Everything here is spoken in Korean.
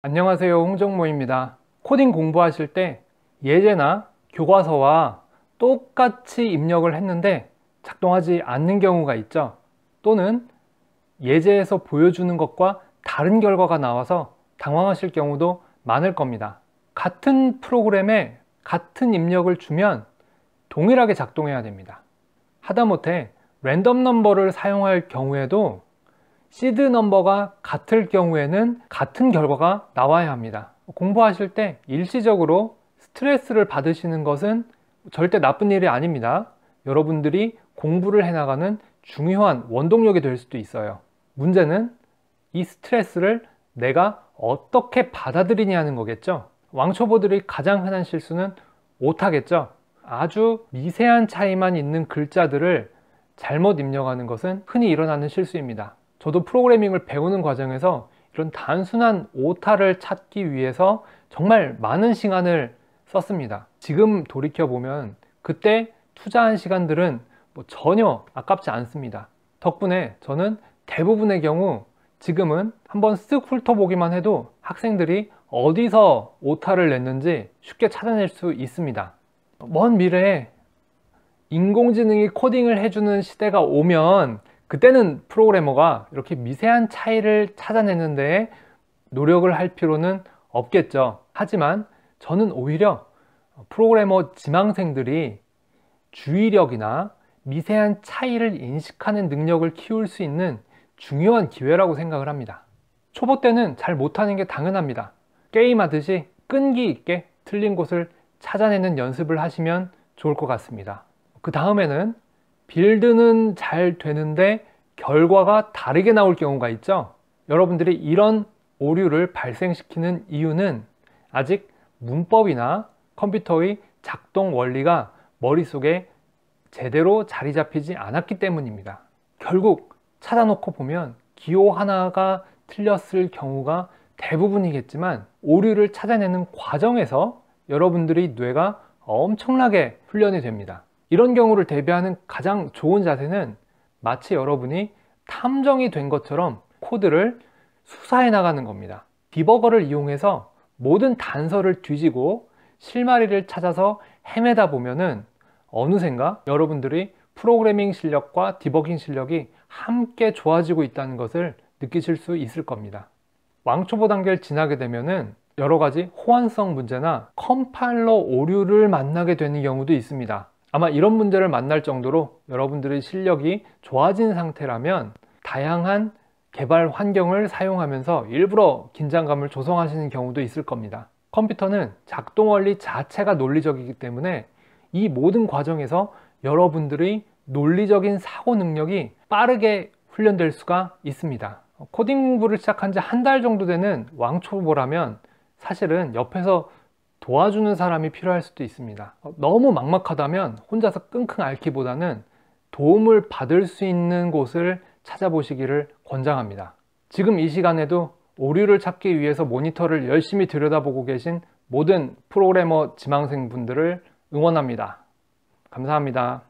안녕하세요 홍정모입니다 코딩 공부하실 때 예제나 교과서와 똑같이 입력을 했는데 작동하지 않는 경우가 있죠 또는 예제에서 보여주는 것과 다른 결과가 나와서 당황하실 경우도 많을 겁니다 같은 프로그램에 같은 입력을 주면 동일하게 작동해야 됩니다 하다못해 랜덤 넘버를 사용할 경우에도 시드 넘버가 같을 경우에는 같은 결과가 나와야 합니다. 공부하실 때 일시적으로 스트레스를 받으시는 것은 절대 나쁜 일이 아닙니다. 여러분들이 공부를 해나가는 중요한 원동력이 될 수도 있어요. 문제는 이 스트레스를 내가 어떻게 받아들이냐는 거겠죠. 왕초보들이 가장 흔한 실수는 못하겠죠 아주 미세한 차이만 있는 글자들을 잘못 입력하는 것은 흔히 일어나는 실수입니다. 저도 프로그래밍을 배우는 과정에서 이런 단순한 오타를 찾기 위해서 정말 많은 시간을 썼습니다. 지금 돌이켜보면 그때 투자한 시간들은 뭐 전혀 아깝지 않습니다. 덕분에 저는 대부분의 경우 지금은 한번 쓱 훑어보기만 해도 학생들이 어디서 오타를 냈는지 쉽게 찾아낼 수 있습니다. 먼 미래에 인공지능이 코딩을 해주는 시대가 오면 그때는 프로그래머가 이렇게 미세한 차이를 찾아내는 데에 노력을 할 필요는 없겠죠. 하지만 저는 오히려 프로그래머 지망생들이 주의력이나 미세한 차이를 인식하는 능력을 키울 수 있는 중요한 기회라고 생각을 합니다. 초보 때는 잘 못하는 게 당연합니다. 게임하듯이 끈기 있게 틀린 곳을 찾아내는 연습을 하시면 좋을 것 같습니다. 그 다음에는 빌드는 잘 되는데 결과가 다르게 나올 경우가 있죠. 여러분들이 이런 오류를 발생시키는 이유는 아직 문법이나 컴퓨터의 작동 원리가 머릿속에 제대로 자리 잡히지 않았기 때문입니다. 결국 찾아놓고 보면 기호 하나가 틀렸을 경우가 대부분이겠지만 오류를 찾아내는 과정에서 여러분들의 뇌가 엄청나게 훈련이 됩니다. 이런 경우를 대비하는 가장 좋은 자세는 마치 여러분이 탐정이 된 것처럼 코드를 수사해 나가는 겁니다. 디버거를 이용해서 모든 단서를 뒤지고 실마리를 찾아서 헤매다 보면은 어느샌가 여러분들이 프로그래밍 실력과 디버깅 실력이 함께 좋아지고 있다는 것을 느끼실 수 있을 겁니다. 왕초보 단계를 지나게 되면은 여러 가지 호환성 문제나 컴파일러 오류를 만나게 되는 경우도 있습니다. 아마 이런 문제를 만날 정도로 여러분들의 실력이 좋아진 상태라면 다양한 개발 환경을 사용하면서 일부러 긴장감을 조성하시는 경우도 있을 겁니다. 컴퓨터는 작동 원리 자체가 논리적이기 때문에 이 모든 과정에서 여러분들의 논리적인 사고 능력이 빠르게 훈련될 수가 있습니다. 코딩 공부를 시작한 지 한 달 정도 되는 왕초보라면 사실은 옆에서 도와주는 사람이 필요할 수도 있습니다. 어, 너무 막막하다면 혼자서 끙끙 앓기보다는 도움을 받을 수 있는 곳을 찾아보시기를 권장합니다. 지금 이 시간에도 오류를 찾기 위해서 모니터를 열심히 들여다보고 계신 모든 프로그래머 지망생 분들을 응원합니다. 감사합니다.